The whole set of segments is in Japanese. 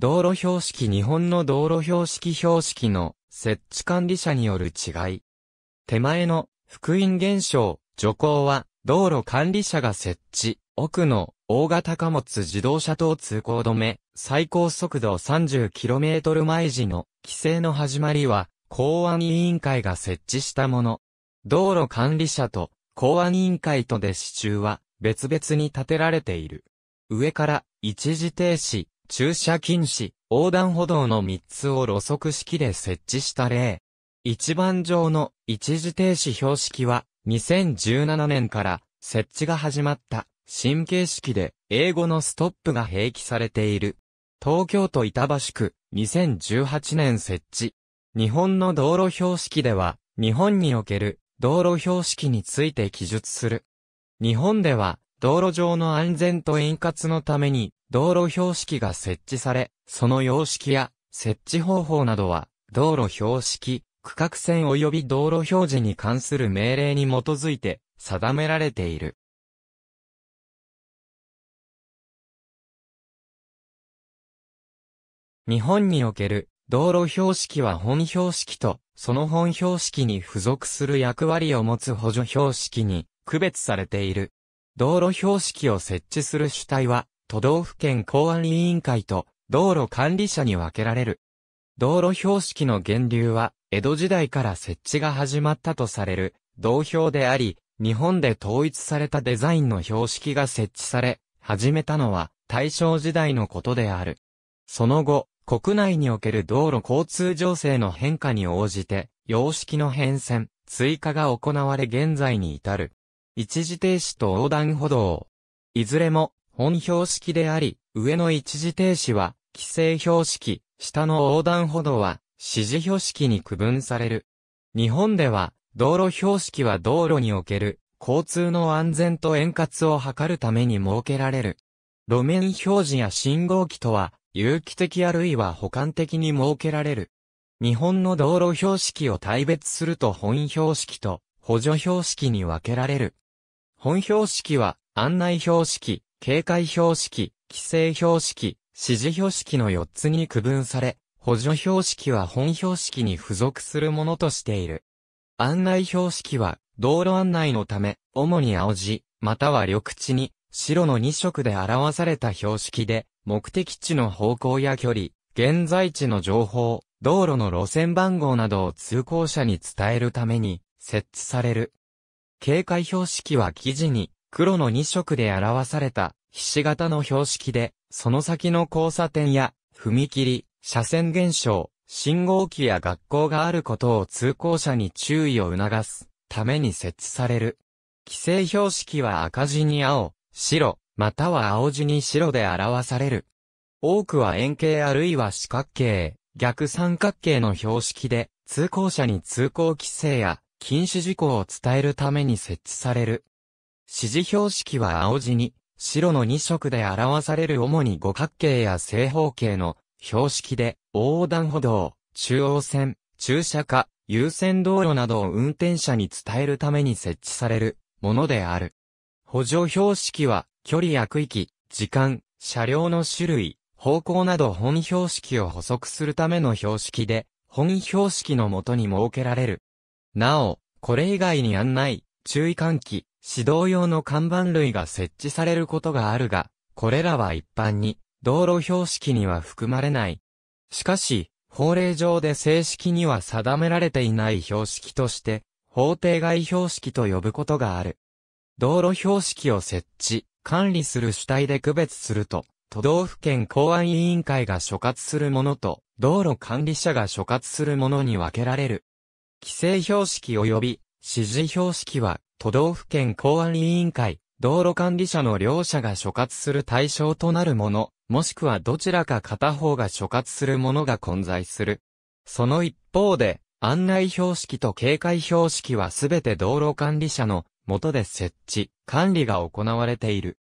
道路標識日本の道路標識標識の設置管理者による違い。手前の福音現象、徐行は道路管理者が設置、奥の大型貨物自動車等通行止め、最高速度 30km 毎時の規制の始まりは公安委員会が設置したもの。道路管理者と公安委員会とで支柱は別々に建てられている。上から一時停止、駐車禁止、横断歩道の3つを路側式で設置した例。一番上の一時停止標識は2017年から設置が始まった新形式で英語のストップが併記されている。東京都板橋区2018年設置。日本の道路標識では日本における道路標識について記述する。日本では道路上の安全と円滑のために道路標識が設置され、その様式や設置方法などは、道路標識、区画線及び道路表示に関する命令に基づいて定められている。日本における道路標識は本標識とその本標識に付属する役割を持つ補助標識に区別されている。道路標識を設置する主体は都道府県公安委員会と道路管理者に分けられる。道路標識の源流は、江戸時代から設置が始まったとされる、道標であり、日本で統一されたデザインの標識が設置され、始めたのは大正時代のことである。その後、国内における道路交通情勢の変化に応じて、様式の変遷、追加が行われ現在に至る。一時停止と横断歩道。いずれも本標識であり、上の一時停止は、規制標識、下の横断歩道は、指示標識に区分される。日本では、道路標識は道路における、交通の安全と円滑を図るために設けられる。路面表示や信号機とは、有機的あるいは補完的に設けられる。日本の道路標識を大別すると本標識と補助標識に分けられる。本標識は案内標識、警戒標識、規制標識、指示標識の4つに区分され、補助標識は本標識に付属するものとしている。案内標識は、道路案内のため、主に青字、または緑地に、白の2色で表された標識で、目的地の方向や距離、現在地の情報、道路の路線番号などを通行者に伝えるために、設置される。警戒標識は記事に、黒の2色で表された、ひし形の標識で、その先の交差点や、踏切、車線現象、信号機や学校があることを通行者に注意を促すために設置される。規制標識は赤字に青、白、または青字に白で表される。多くは円形あるいは四角形、逆三角形の標識で、通行者に通行規制や禁止事項を伝えるために設置される。指示標識は青地に、白の2色で表される主に五角形や正方形の標識で、横断歩道、中央線、駐車架、優先道路などを運転者に伝えるために設置されるものである。補助標識は、距離や区域、時間、車両の種類、方向など本標識を補足するための標識で、本標識のもとに設けられる。なお、これ以外に案内、注意喚起、指導用の看板類が設置されることがあるが、これらは一般に、道路標識には含まれない。しかし、法令上で正式には定められていない標識として、法定外標識と呼ぶことがある。道路標識を設置、管理する主体で区別すると、都道府県公安委員会が所轄するものと、道路管理者が所轄するものに分けられる。規制標識及び指示標識は、都道府県公安委員会、道路管理者の両者が所轄する対象となるもの、もしくはどちらか片方が所轄するものが混在する。その一方で、案内標識と警戒標識はすべて道路管理者の元で設置、管理が行われている。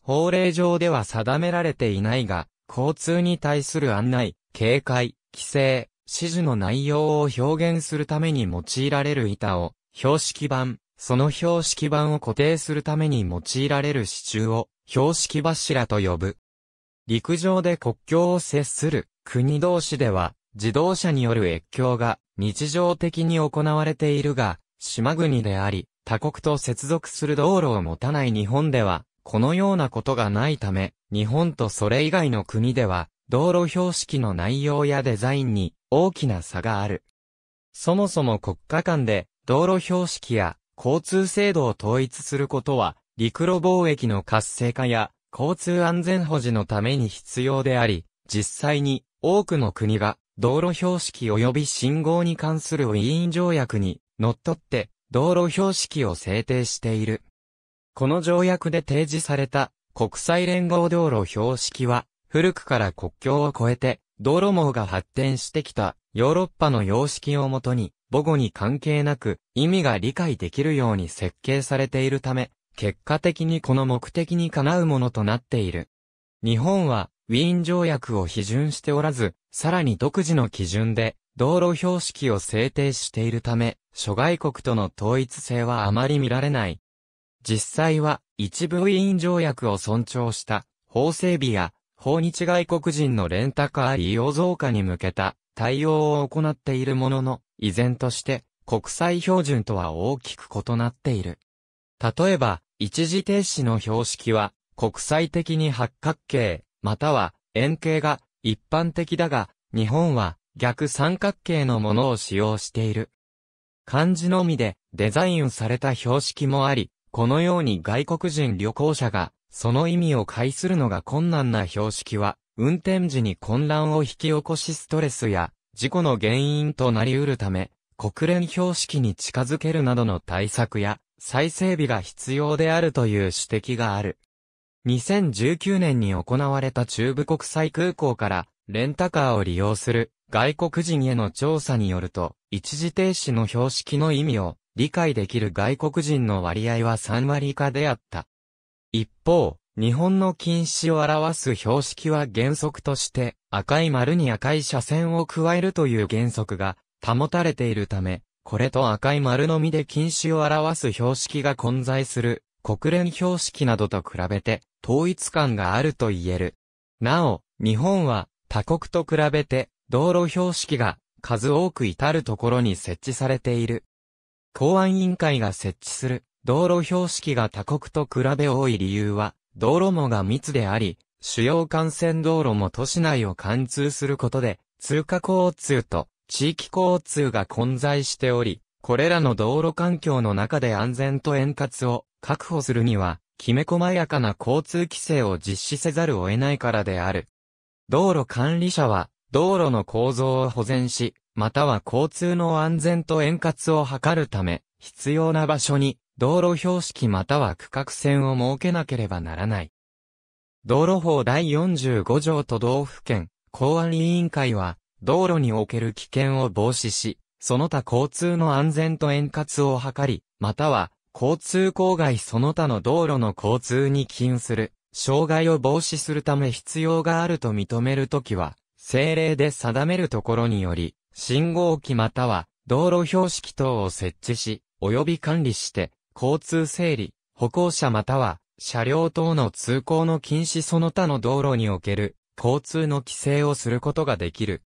法令上では定められていないが、交通に対する案内、警戒、規制、指示の内容を表現するために用いられる板を、標識板、その標識板を固定するために用いられる支柱を標識柱と呼ぶ。陸上で国境を接する国同士では自動車による越境が日常的に行われているが、島国であり、他国と接続する道路を持たない日本では、このようなことがないため、日本とそれ以外の国では、道路標識の内容やデザインに大きな差がある。そもそも国家間で道路標識や交通制度を統一することは、陸路貿易の活性化や交通安全保持のために必要であり、実際に多くの国が道路標識及び信号に関するウィーン条約に則っって道路標識を制定している。この条約で提示された国際連合道路標識は古くから国境を越えて道路網が発展してきたヨーロッパの様式をもとに母語に関係なく意味が理解できるように設計されているため、結果的にこの目的にかなうものとなっている。日本は、ウィーン条約を批准しておらず、さらに独自の基準で、道路標識を制定しているため、諸外国との統一性はあまり見られない。実際は、一部ウィーン条約を尊重した、法整備や、訪日外国人のレンタカー利用増加に向けた、対応を行っているものの、依然として国際標準とは大きく異なっている。例えば、一時停止の標識は国際的に八角形、または円形が一般的だが、日本は逆三角形のものを使用している。漢字のみでデザインされた標識もあり、このように外国人旅行者がその意味を介するのが困難な標識は、運転時に混乱を引き起こしストレスや事故の原因となり得るため、国連標識に近づけるなどの対策や再整備が必要であるという指摘がある。2019年に行われた中部国際空港からレンタカーを利用する外国人への調査によると、一時停止の標識の意味を理解できる外国人の割合は3割以下であった。一方、日本の禁止を表す標識は原則として赤い丸に赤い斜線を加えるという原則が保たれているため、これと赤い丸のみで禁止を表す標識が混在する国連標識などと比べて統一感があると言える。なお、日本は他国と比べて道路標識が数多く至るところに設置されている。公安委員会が設置する道路標識が他国と比べ多い理由は、道路網が密であり、主要幹線道路も都市内を貫通することで、通過交通と地域交通が混在しており、これらの道路環境の中で安全と円滑を確保するには、きめ細やかな交通規制を実施せざるを得ないからである。道路管理者は、道路の構造を保全し、または交通の安全と円滑を図るため、必要な場所に道路標識または区画線を設けなければならない。道路法第45条都道府県公安委員会は、道路における危険を防止し、その他交通の安全と円滑を図り、または、交通郊外その他の道路の交通に起因する、障害を防止するため必要があると認めるときは、政令で定めるところにより、信号機または道路標識等を設置し、及び管理して、交通整理、歩行者または車両等の通行の禁止その他の道路における交通の規制をすることができる。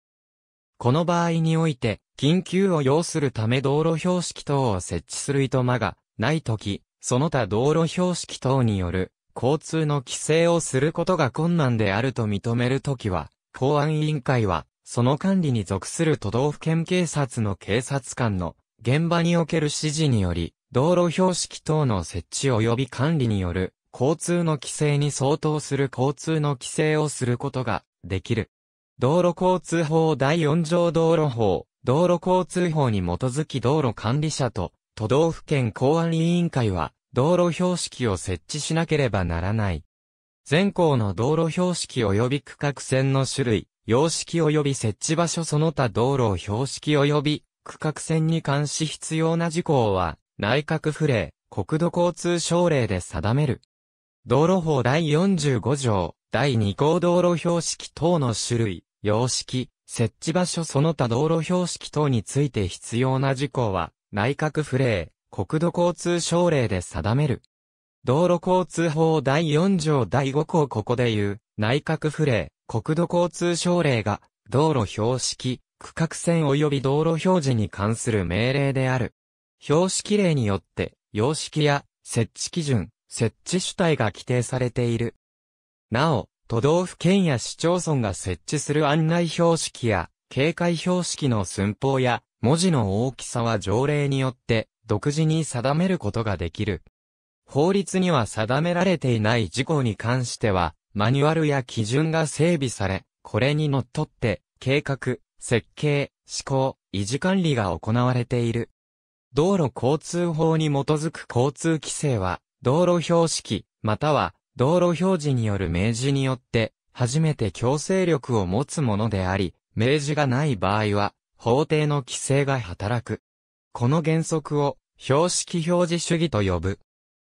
この場合において、緊急を要するため道路標識等を設置する意図間がないとき、その他道路標識等による交通の規制をすることが困難であると認めるときは、公安委員会は、その管理に属する都道府県警察の警察官の現場における指示により、道路標識等の設置及び管理による交通の規制に相当する交通の規制をすることができる。道路交通法第4条道路法、道路交通法に基づき道路管理者と都道府県公安委員会は道路標識を設置しなければならない。全校の道路標識及び区画線の種類、様式及び設置場所その他道路標識及び区画線に関し必要な事項は内閣府令、国土交通省令で定める。道路法第45条、第2項道路標識等の種類、様式、設置場所その他道路標識等について必要な事項は、内閣府令、国土交通省令で定める。道路交通法第4条第5項ここで言う、内閣府令、国土交通省令が、道路標識、区画線及び道路表示に関する命令である。標識例によって、様式や設置基準、設置主体が規定されている。なお、都道府県や市町村が設置する案内標識や、警戒標識の寸法や、文字の大きさは条例によって、独自に定めることができる。法律には定められていない事項に関しては、マニュアルや基準が整備され、これにのっとって、計画、設計、施行、維持管理が行われている。道路交通法に基づく交通規制は、道路標識、または道路表示による明示によって、初めて強制力を持つものであり、明示がない場合は、法定の規制が働く。この原則を、標識表示主義と呼ぶ。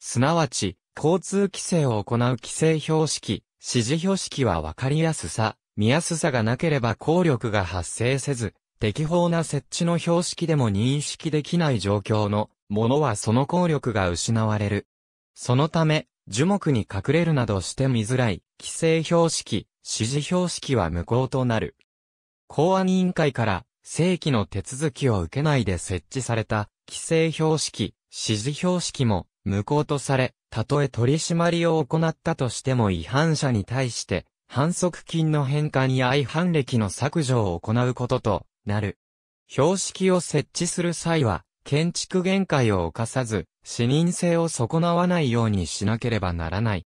すなわち、交通規制を行う規制標識、指示標識は分かりやすさ、見やすさがなければ効力が発生せず、適法な設置の標識でも認識できない状況のものはその効力が失われる。そのため、樹木に隠れるなどして見づらい、規制標識、指示標識は無効となる。公安委員会から正規の手続きを受けないで設置された規制標識、指示標識も無効とされ、たとえ取り締まりを行ったとしても違反者に対して反則金の返還や違反歴の削除を行うこととなる。標識を設置する際は、建築限界を犯さず、視認性を損なわないようにしなければならない。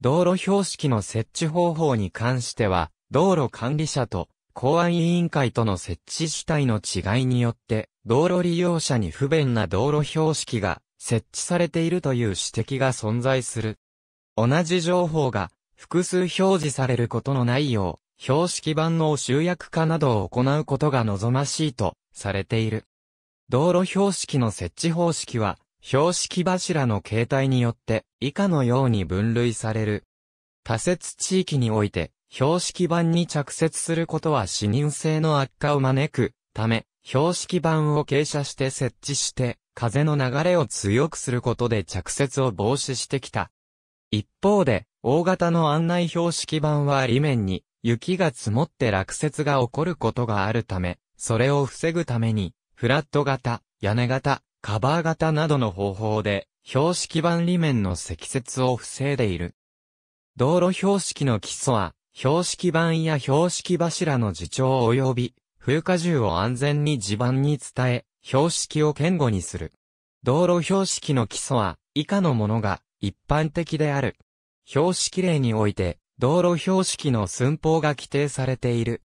道路標識の設置方法に関しては、道路管理者と公安委員会との設置主体の違いによって、道路利用者に不便な道路標識が設置されているという指摘が存在する。同じ情報が複数表示されることのないよう、標識板の集約化などを行うことが望ましいとされている。道路標識の設置方式は、標識柱の形態によって以下のように分類される。多設地域において、標識板に着設することは視認性の悪化を招くため、標識板を傾斜して設置して、風の流れを強くすることで着雪を防止してきた。一方で、大型の案内標識板は裏面に雪が積もって落雪が起こることがあるため、それを防ぐために、フラット型、屋根型、カバー型などの方法で、標識板裏面の積雪を防いでいる。道路標識の基礎は、標識板や標識柱の自重及び、風荷重を安全に地盤に伝え、標識を堅固にする。道路標識の基礎は、以下のものが、一般的である。標識例において、道路標識の寸法が規定されている。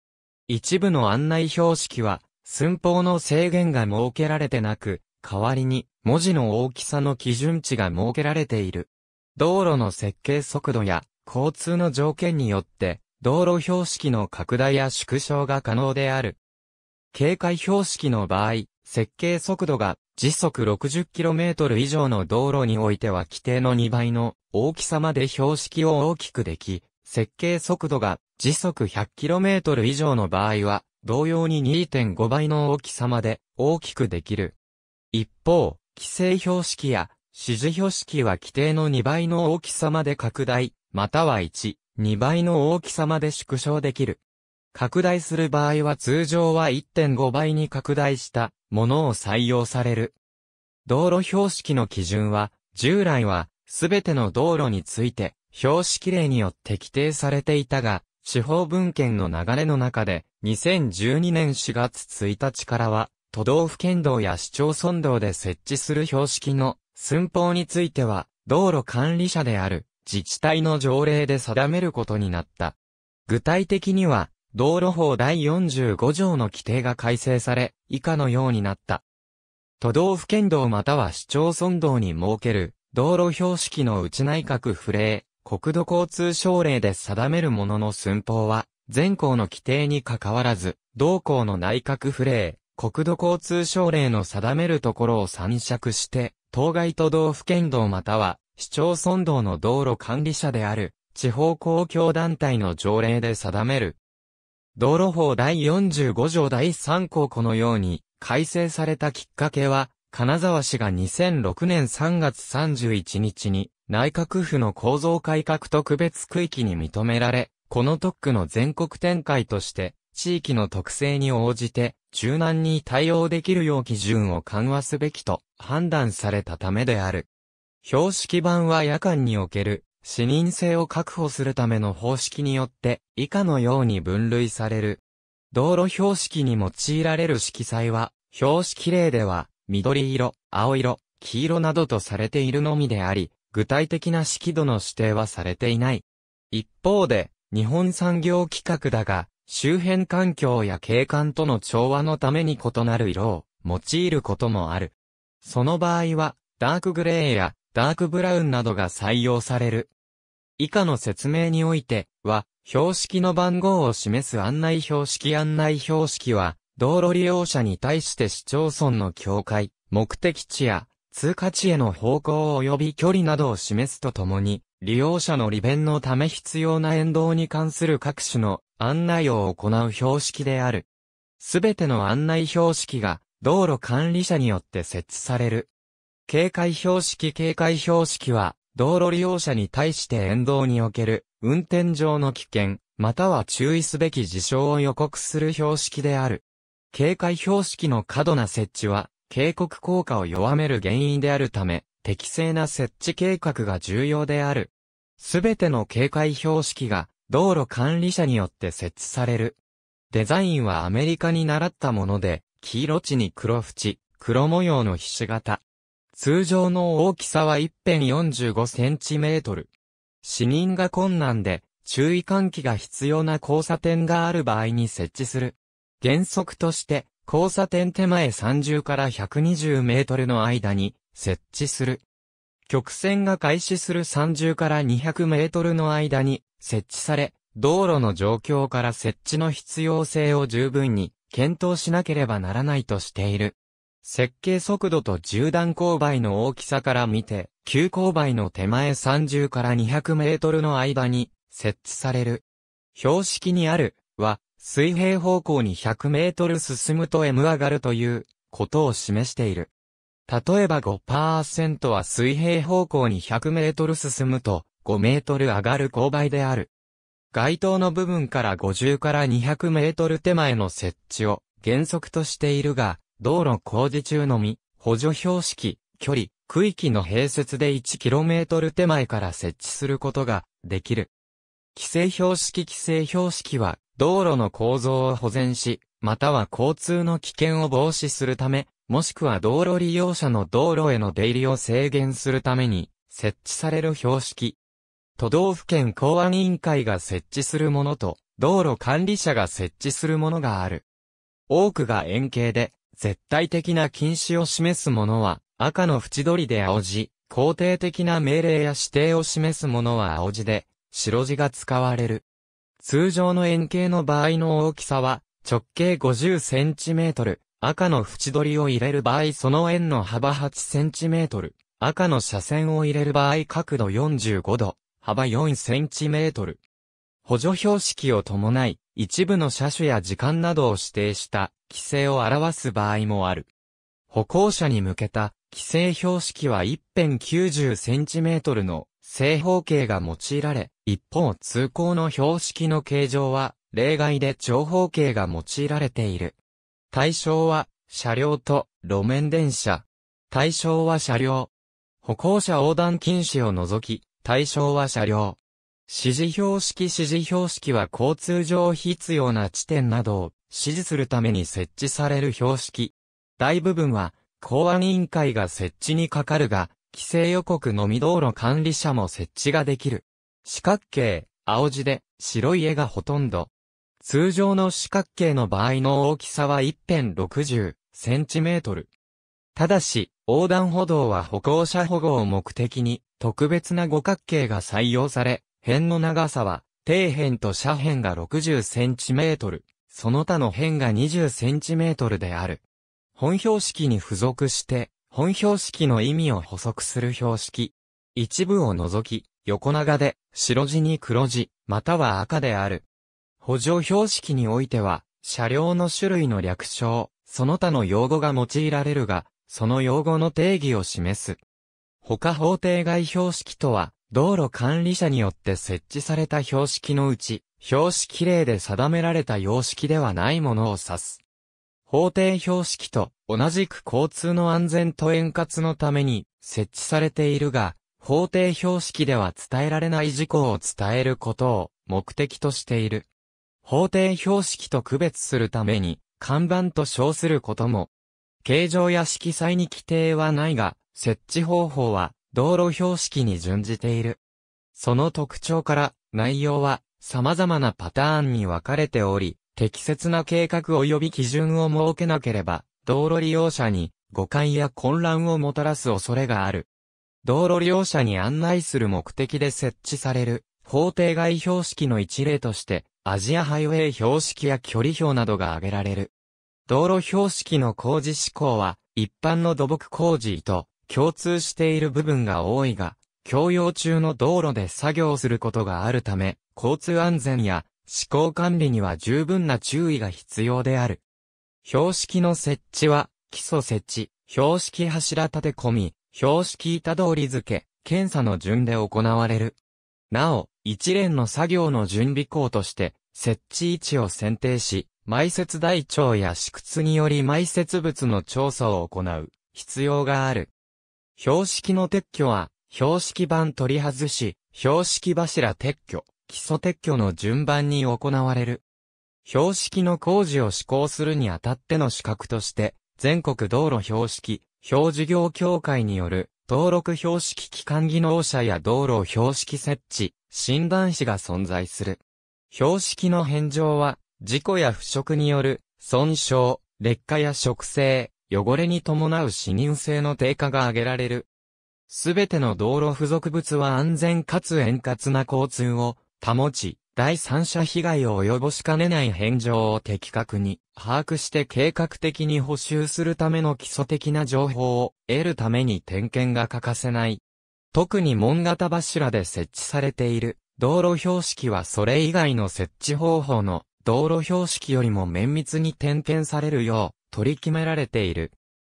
一部の案内標識は、寸法の制限が設けられてなく、代わりに文字の大きさの基準値が設けられている。道路の設計速度や交通の条件によって、道路標識の拡大や縮小が可能である。警戒標識の場合、設計速度が時速 60km 以上の道路においては規定の2倍の大きさまで標識を大きくでき、設計速度が時速 100km 以上の場合は、同様に2.5倍の大きさまで大きくできる。一方、規制標識や指示標識は規定の2倍の大きさまで拡大、または1、2倍の大きさまで縮小できる。拡大する場合は通常は1.5倍に拡大したものを採用される。道路標識の基準は、従来は、すべての道路について、標識例によって規定されていたが、司法文献の流れの中で、2012年4月1日からは、都道府県道や市町村道で設置する標識の寸法については、道路管理者である自治体の条例で定めることになった。具体的には、道路法第45条の規定が改正され、以下のようになった。都道府県道または市町村道に設ける道路標識の内内閣不例、国土交通省令で定めるものの寸法は、全校の規定に関わらず、同校の内閣府令、国土交通省令の定めるところを参酌して、当該都道府県道または、市町村道の道路管理者である、地方公共団体の条例で定める。道路法第45条第3項このように、改正されたきっかけは、金沢市が2006年3月31日に、内閣府の構造改革特別区域に認められ、この特区の全国展開として、地域の特性に応じて、柔軟に対応できるよう基準を緩和すべきと判断されたためである。標識版は夜間における、視認性を確保するための方式によって、以下のように分類される。道路標識に用いられる色彩は、標識例では、緑色、青色、黄色などとされているのみであり、具体的な色度の指定はされていない。一方で、日本産業規格だが、周辺環境や景観との調和のために異なる色を用いることもある。その場合は、ダークグレーやダークブラウンなどが採用される。以下の説明においては、標識の番号を示す案内標識案内標識は、道路利用者に対して市町村の境界、目的地や通過地への方向及び距離などを示すとともに、利用者の利便のため必要な沿道に関する各種の案内を行う標識である。すべての案内標識が道路管理者によって設置される。警戒標識警戒標識は、道路利用者に対して沿道における運転上の危険、または注意すべき事象を予告する標識である。警戒標識の過度な設置は、警告効果を弱める原因であるため、適正な設置計画が重要である。すべての警戒標識が道路管理者によって設置される。デザインはアメリカに習ったもので、黄色地に黒縁、黒模様の筆形。通常の大きさは一辺45センチメートル。視認が困難で、注意喚起が必要な交差点がある場合に設置する。原則として、交差点手前30から120メートルの間に設置する。曲線が開始する30から200メートルの間に設置され、道路の状況から設置の必要性を十分に検討しなければならないとしている。設計速度と縦断勾配の大きさから見て、急勾配の手前30から200メートルの間に設置される。標識にある水平方向に100メートル進むと M 上がるということを示している。例えば5%は水平方向に100メートル進むと5メートル上がる勾配である。街灯の部分から50から200メートル手前の設置を原則としているが、道路工事中のみ、補助標識、距離、区域の併設で 1km 手前から設置することができる。規制標識規制標識は道路の構造を保全し、または交通の危険を防止するため、もしくは道路利用者の道路への出入りを制限するために、設置される標識。都道府県公安委員会が設置するものと、道路管理者が設置するものがある。多くが円形で、絶対的な禁止を示すものは、赤の縁取りで青字、肯定的な命令や指定を示すものは青字で、白字が使われる。通常の円形の場合の大きさは、直径 50cm、赤の縁取りを入れる場合その円の幅 8cm、赤の斜線を入れる場合角度45度、幅 4cm。補助標識を伴い、一部の車種や時間などを指定した規制を表す場合もある。歩行者に向けた規制標識は一辺 90cm の正方形が用いられ、一方通行の標識の形状は、例外で長方形が用いられている。対象は、車両と路面電車。対象は車両。歩行者横断禁止を除き、対象は車両。指示標識指示標識は交通上必要な地点などを指示するために設置される標識。大部分は公安委員会が設置にかかるが、規制予告のみ道路管理者も設置ができる。四角形、青字で、白い絵がほとんど。通常の四角形の場合の大きさは1辺60センチメートル。ただし、横断歩道は歩行者保護を目的に、特別な五角形が採用され、辺の長さは、底辺と斜辺が60センチメートル、その他の辺が20センチメートルである。本標識に付属して、本標識の意味を補足する標識。一部を除き、横長で、白地に黒地、または赤である。補助標識においては、車両の種類の略称、その他の用語が用いられるが、その用語の定義を示す。他法定外標識とは、道路管理者によって設置された標識のうち、標識例で定められた様式ではないものを指す。法定標識と同じく交通の安全と円滑のために設置されているが、法定標識では伝えられない事項を伝えることを目的としている。法定標識と区別するために、看板と称することも、形状や色彩に規定はないが、設置方法は道路標識に準じている。その特徴から内容は様々なパターンに分かれており、適切な計画及び基準を設けなければ、道路利用者に誤解や混乱をもたらす恐れがある。道路利用者に案内する目的で設置される、法定外標識の一例として、アジアハイウェイ標識や距離表などが挙げられる。道路標識の工事施行は、一般の土木工事と共通している部分が多いが、共用中の道路で作業することがあるため、交通安全や施行管理には十分な注意が必要である。標識の設置は、基礎設置、標識柱立て込み、標識板通り付け、検査の順で行われる。なお、一連の作業の準備項として、設置位置を選定し、埋設台帳や試掘により埋設物の調査を行う必要がある。標識の撤去は、標識板取り外し、標識柱撤去、基礎撤去の順番に行われる。標識の工事を施行するにあたっての資格として、全国道路標識、表事業協会による登録標識機関技能者や道路標識設置、診断士が存在する。標識の返上は、事故や腐食による損傷、劣化や食性、汚れに伴う視認性の低下が挙げられる。すべての道路付属物は安全かつ円滑な交通を保ち、第三者被害を及ぼしかねない返上を的確に把握して計画的に補修するための基礎的な情報を得るために点検が欠かせない。特に門型柱で設置されている道路標識はそれ以外の設置方法の道路標識よりも綿密に点検されるよう取り決められている。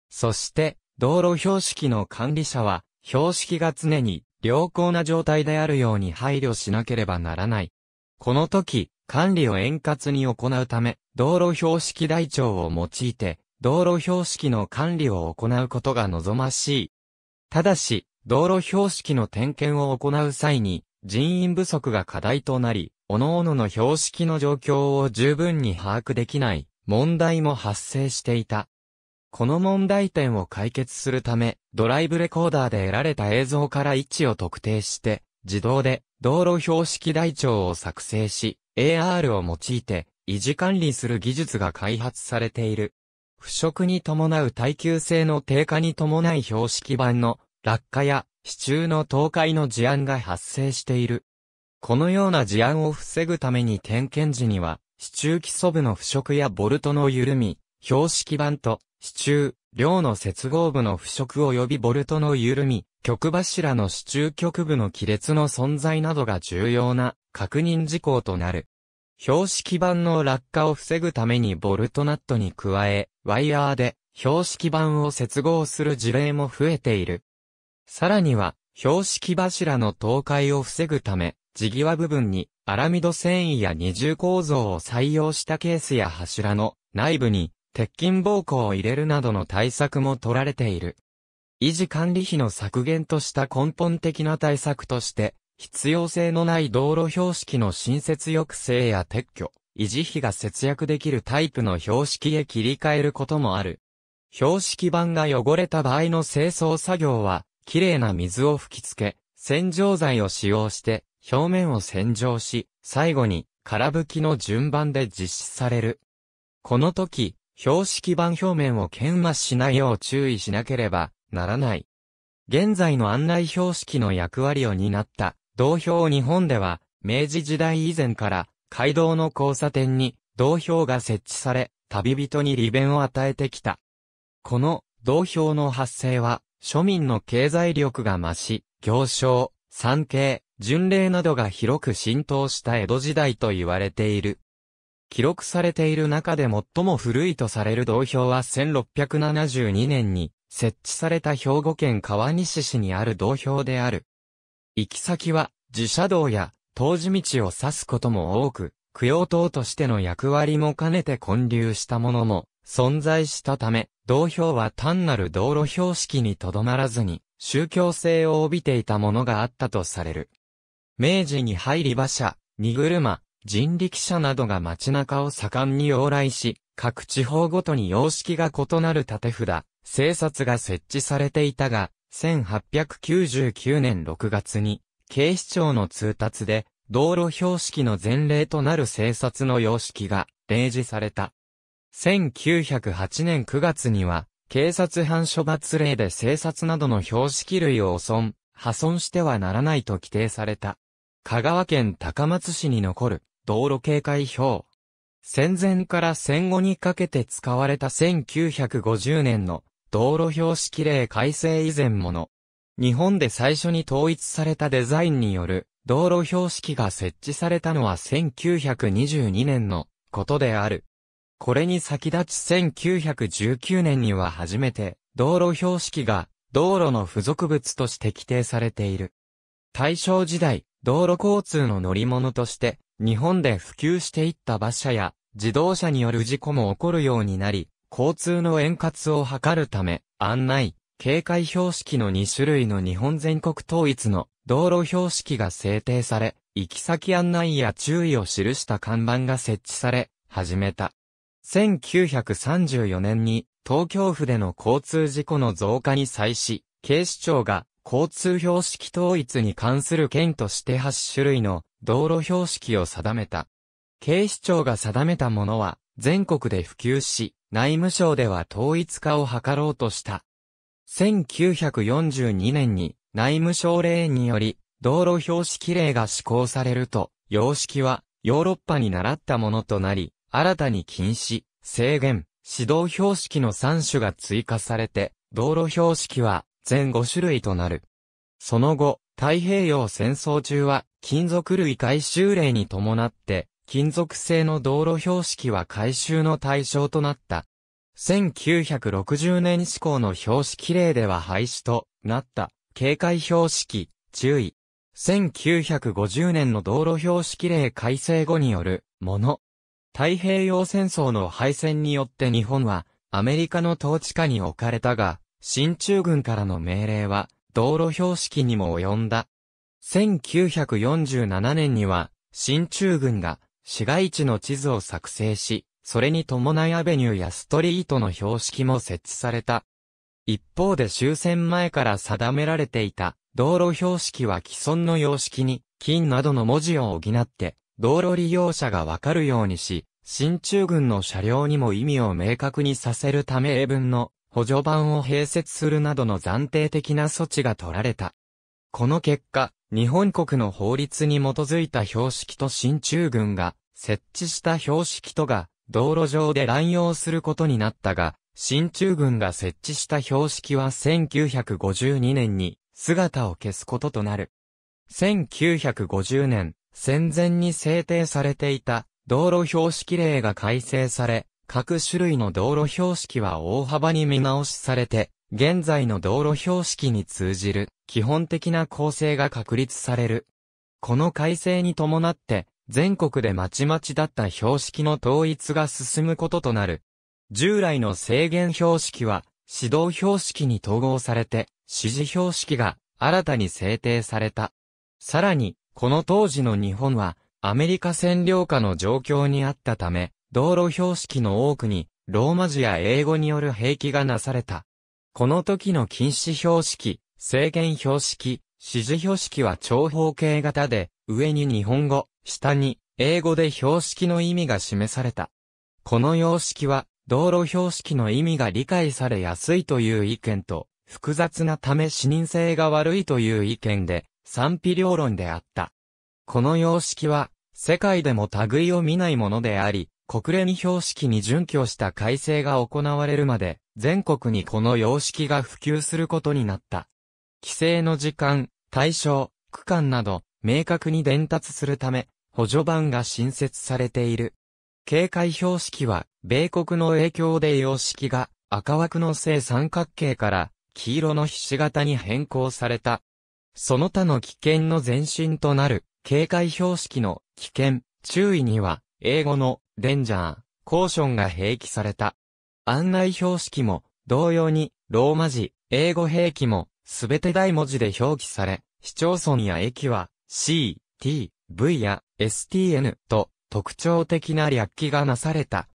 そして道路標識の管理者は標識が常に良好な状態であるように配慮しなければならない。この時、管理を円滑に行うため、道路標識台帳を用いて、道路標識の管理を行うことが望ましい。ただし、道路標識の点検を行う際に、人員不足が課題となり、各々の標識の状況を十分に把握できない問題も発生していた。この問題点を解決するため、ドライブレコーダーで得られた映像から位置を特定して、自動で道路標識台帳を作成し、AR を用いて維持管理する技術が開発されている。腐食に伴う耐久性の低下に伴い標識板の落下や支柱の倒壊の事案が発生している。このような事案を防ぐために点検時には、支柱基礎部の腐食やボルトの緩み、標識板と支柱、両の接合部の腐食及びボルトの緩み、曲柱の支柱局部の亀裂の存在などが重要な確認事項となる。標識板の落下を防ぐためにボルトナットに加え、ワイヤーで標識板を接合する事例も増えている。さらには、標識柱の倒壊を防ぐため、地際部分にアラミド繊維や二重構造を採用したケースや柱の内部に鉄筋暴行を入れるなどの対策も取られている。維持管理費の削減とした根本的な対策として、必要性のない道路標識の新設抑制や撤去、維持費が節約できるタイプの標識へ切り替えることもある。標識板が汚れた場合の清掃作業は、綺麗な水を吹き付け、洗浄剤を使用して、表面を洗浄し、最後に、空拭きの順番で実施される。この時、標識板表面を研磨しないよう注意しなければならない。現在の案内標識の役割を担った、道標日本では、明治時代以前から、街道の交差点に、道標が設置され、旅人に利便を与えてきた。この、道標の発生は、庶民の経済力が増し、行商、産経、巡礼などが広く浸透した江戸時代と言われている。記録されている中で最も古いとされる道標は1672年に設置された兵庫県川西市にある道標である。行き先は、自社道や、当時道を指すことも多く、供養塔としての役割も兼ねて混流したものも存在したため、道標は単なる道路標識にとどまらずに、宗教性を帯びていたものがあったとされる。明治に入り馬車、荷車、人力車などが街中を盛んに往来し、各地方ごとに様式が異なる縦札、警察が設置されていたが、1899年6月に、警視庁の通達で、道路標識の前例となる警察の様式が、例示された。1908年9月には、警察犯処罰令で警察などの標識類を汚損、破損してはならないと規定された。香川県高松市に残る道路警戒表。戦前から戦後にかけて使われた1950年の道路標識例改正以前もの。日本で最初に統一されたデザインによる道路標識が設置されたのは1922年のことである。これに先立ち1919年には初めて道路標識が道路の付属物として規定されている。大正時代、道路交通の乗り物として日本で普及していった馬車や自動車による事故も起こるようになり、交通の円滑を図るため、案内、警戒標識の2種類の日本全国統一の道路標識が制定され、行き先案内や注意を記した看板が設置され、始めた。1934年に東京府での交通事故の増加に際し、警視庁が交通標識統一に関する県として8種類の道路標識を定めた。警視庁が定めたものは全国で普及し、内務省では統一化を図ろうとした。1942年に内務省令により道路標識令が施行されると、様式はヨーロッパに習ったものとなり、新たに禁止、制限、指導標識の3種が追加されて、道路標識は全5種類となる。その後、太平洋戦争中は金属類回収令に伴って金属製の道路標識は改修の対象となった。1960年施行の標識例では廃止となった警戒標識注意。1950年の道路標識例改正後によるもの。太平洋戦争の敗戦によって日本はアメリカの統治下に置かれたが、新中軍からの命令は道路標識にも及んだ。1947年には新中軍が市街地の地図を作成し、それに伴いアベニューやストリートの標識も設置された。一方で終戦前から定められていた道路標識は既存の様式に金などの文字を補って道路利用者がわかるようにし、新中軍の車両にも意味を明確にさせるため英文の補助版を併設するなどの暫定的な措置が取られた。この結果、日本国の法律に基づいた標識と新中軍が設置した標識とが道路上で乱用することになったが、新中軍が設置した標識は1952年に姿を消すこととなる。1950年、戦前に制定されていた道路標識令が改正され、各種類の道路標識は大幅に見直しされて、現在の道路標識に通じる基本的な構成が確立される。この改正に伴って、全国でまちまちだった標識の統一が進むこととなる。従来の制限標識は、指導標識に統合されて、指示標識が新たに制定された。さらに、この当時の日本は、アメリカ占領下の状況にあったため、道路標識の多くに、ローマ字や英語による兵器がなされた。この時の禁止標識、制限標識、指示標識は長方形型で、上に日本語、下に英語で標識の意味が示された。この様式は、道路標識の意味が理解されやすいという意見と、複雑なため視認性が悪いという意見で、賛否両論であった。この様式は、世界でも類を見ないものであり、国連標識に準拠した改正が行われるまで、全国にこの様式が普及することになった。規制の時間、対象、区間など、明確に伝達するため、補助版が新設されている。警戒標識は、米国の影響で様式が赤枠の正三角形から黄色のひし形に変更された。その他の危険の前身となる警戒標識の危険、注意には英語のデンジャー、コーションが併記された。案内標識も同様にローマ字、英語併記もすべて大文字で表記され、市町村や駅は C、T、V や STN と特徴的な略記がなされた。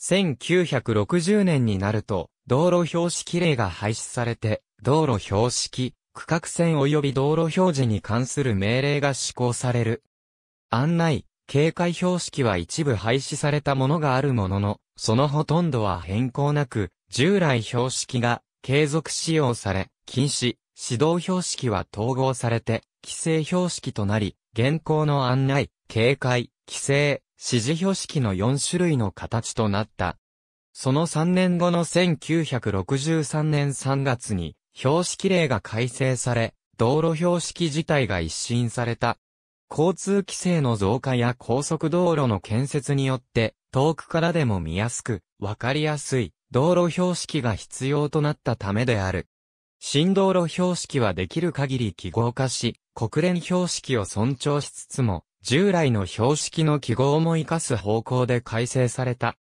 1960年になると、道路標識例が廃止されて、道路標識、区画線及び道路表示に関する命令が施行される。案内、警戒標識は一部廃止されたものがあるものの、そのほとんどは変更なく、従来標識が継続使用され、禁止、指導標識は統合されて、規制標識となり、現行の案内、警戒、規制、指示標識の4種類の形となった。その3年後の1963年3月に、標識令が改正され、道路標識自体が一新された。交通規制の増加や高速道路の建設によって、遠くからでも見やすく、わかりやすい、道路標識が必要となったためである。振動路標識はできる限り記号化し、国連標識を尊重しつつも、従来の標識の記号も活かす方向で改正された。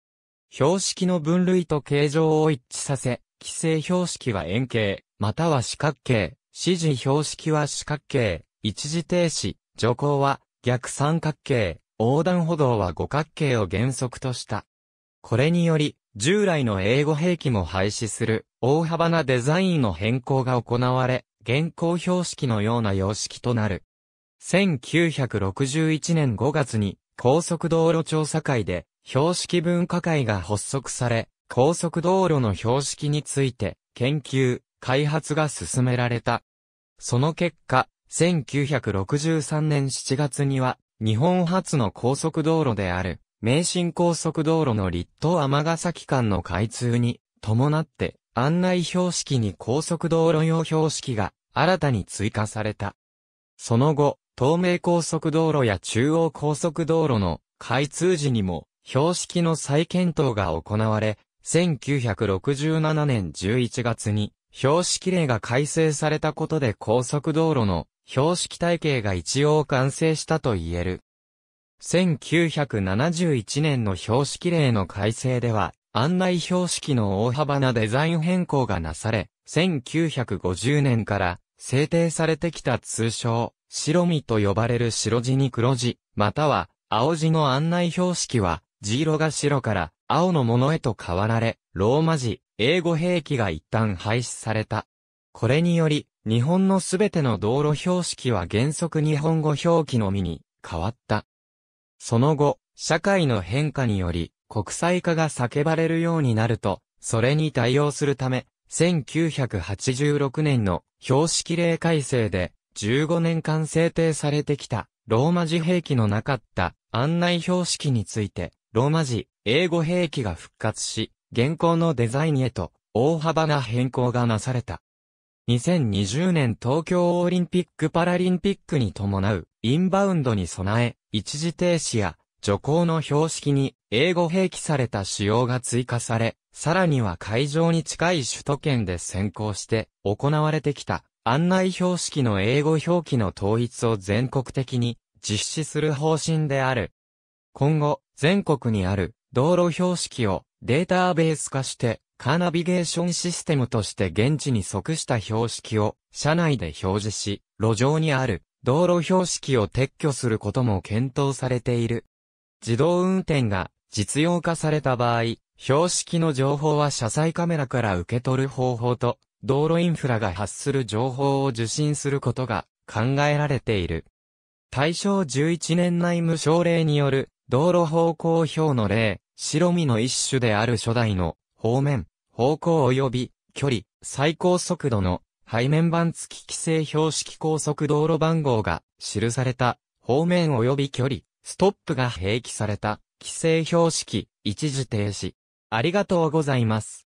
標識の分類と形状を一致させ、規制標識は円形、または四角形、指示標識は四角形、一時停止、徐行は逆三角形、横断歩道は五角形を原則とした。これにより、従来の英語兵器も廃止する、大幅なデザインの変更が行われ、現行標識のような様式となる。1961年5月に、高速道路調査会で、標識文化会が発足され、高速道路の標識について、研究、開発が進められた。その結果、1963年7月には、日本初の高速道路である、名神高速道路の立東尼崎間の開通に伴って案内標識に高速道路用標識が新たに追加された。その後、東名高速道路や中央高速道路の開通時にも標識の再検討が行われ、1967年11月に標識例が改正されたことで高速道路の標識体系が一応完成したと言える。1971年の標識例の改正では、案内標識の大幅なデザイン変更がなされ、1950年から制定されてきた通称、白身と呼ばれる白地に黒地、または青地の案内標識は、地色が白から青のものへと変わられ、ローマ字、英語兵器が一旦廃止された。これにより、日本のすべての道路標識は原則日本語表記のみに変わった。その後、社会の変化により、国際化が叫ばれるようになると、それに対応するため、1986年の標識令改正で、15年間制定されてきた、ローマ字兵器のなかった案内標識について、ローマ字、英語兵器が復活し、現行のデザインへと大幅な変更がなされた。2020年東京オリンピック・パラリンピックに伴うインバウンドに備え、一時停止や徐行の標識に英語併記された仕様が追加され、さらには会場に近い首都圏で先行して行われてきた案内標識の英語表記の統一を全国的に実施する方針である。今後、全国にある道路標識をデータベース化してカーナビゲーションシステムとして現地に即した標識を車内で表示し、路上にある道路標識を撤去することも検討されている。自動運転が実用化された場合、標識の情報は車載カメラから受け取る方法と、道路インフラが発する情報を受信することが考えられている。大正11年内無償令による道路方向表の例、白身の一種である初代の方面、方向及び距離、最高速度の背面板付き規制標識高速道路番号が記された方面及び距離、ストップが併記された規制標識、一時停止。ありがとうございます。